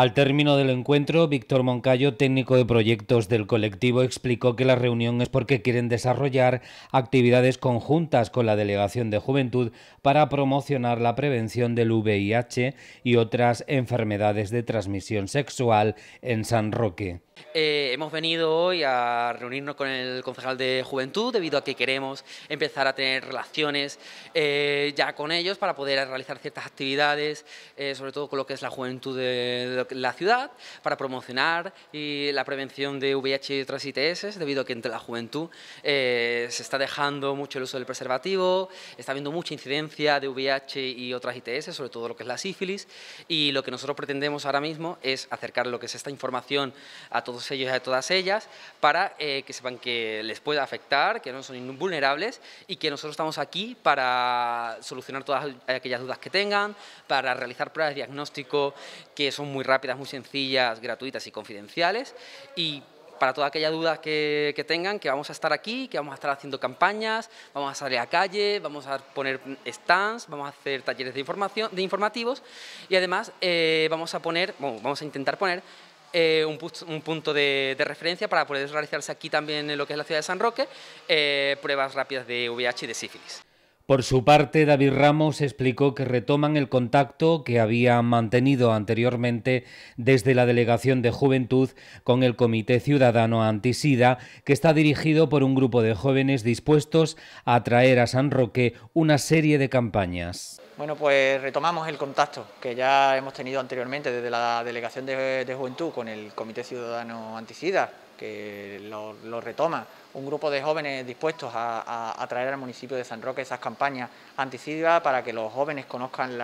Al término del encuentro, Víctor Moncayo, técnico de proyectos del colectivo, explicó que la reunión es porque quieren desarrollar actividades conjuntas con la Delegación de Juventud para promocionar la prevención del VIH y otras enfermedades de transmisión sexual en San Roque. Eh, hemos venido hoy a reunirnos con el concejal de Juventud debido a que queremos empezar a tener relaciones eh, ya con ellos para poder realizar ciertas actividades, eh, sobre todo con lo que es la juventud de la ciudad, para promocionar y la prevención de VIH y otras ITS, debido a que entre la juventud se está dejando mucho el uso del preservativo, está habiendo mucha incidencia de VIH y otras ITS, sobre todo lo que es la sífilis, y lo que nosotros pretendemos ahora mismo es acercar lo que es esta información a todos ellos y a todas ellas para eh, que sepan que les puede afectar, que no son invulnerables y que nosotros estamos aquí para solucionar todas aquellas dudas que tengan, para realizar pruebas de diagnóstico que son muy rápidas, muy sencillas, gratuitas y confidenciales y para todas aquellas dudas que, tengan, que vamos a estar aquí, que vamos a estar haciendo campañas, vamos a salir a calle, vamos a poner stands, vamos a hacer talleres de, información, de informativos y además eh, vamos a poner, vamos a intentar poner eh, un, punto de, referencia para poder realizarse aquí también en lo que es la ciudad de San Roque eh, pruebas rápidas de VIH y de sífilis. Por su parte, David Ramos explicó que retoman el contacto que había mantenido anteriormente desde la Delegación de Juventud con el Comité Ciudadano Antisida, que está dirigido por un grupo de jóvenes dispuestos a traer a San Roque una serie de campañas. Bueno, pues retomamos el contacto que ya hemos tenido anteriormente desde la Delegación de, Juventud con el Comité Ciudadano Anticida, que lo, retoma un grupo de jóvenes dispuestos a, traer al municipio de San Roque esas campañas anticidas para que los jóvenes conozcan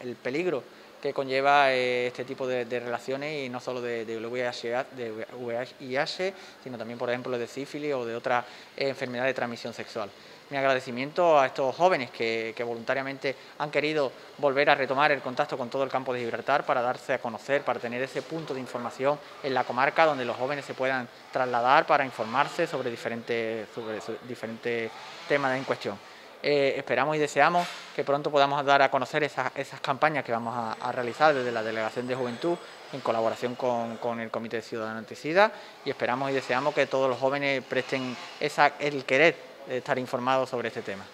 el peligro que conlleva eh, este tipo de, relaciones y no solo de, de, VIH, sino también, por ejemplo, de sífilis o de otra eh, enfermedad enfermedades de transmisión sexual. Mi agradecimiento a estos jóvenes que, voluntariamente han querido volver a retomar el contacto con todo el campo de Gibraltar para darse a conocer, para tener ese punto de información en la comarca donde los jóvenes se puedan trasladar para informarse sobre diferentes, sobre diferentes temas en cuestión. Eh, esperamos y deseamos que pronto podamos dar a conocer esas, campañas que vamos a, realizar desde la Delegación de Juventud en colaboración con, el Comité de Ciudadano Anticida y esperamos y deseamos que todos los jóvenes presten el querer de estar informados sobre este tema.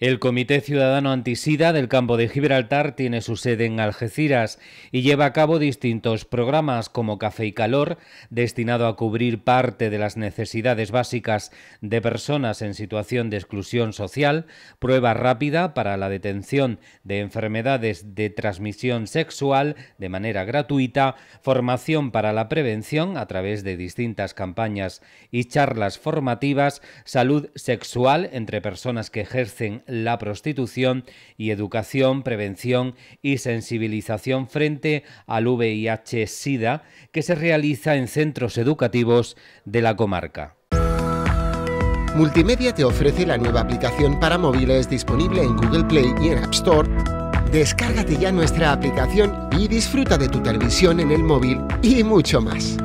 El Comité Ciudadano Antisida del Campo de Gibraltar tiene su sede en Algeciras y lleva a cabo distintos programas como Café y Calor, destinado a cubrir parte de las necesidades básicas de personas en situación de exclusión social, prueba rápida para la detención de enfermedades de transmisión sexual de manera gratuita, formación para la prevención a través de distintas campañas y charlas formativas, salud sexual entre personas que ejercen la prostitución y educación, prevención y sensibilización frente al VIH-Sida que se realiza en centros educativos de la comarca. Multimedia te ofrece la nueva aplicación para móviles disponible en Google Play y en App Store. Descárgate ya nuestra aplicación y disfruta de tu televisión en el móvil y mucho más.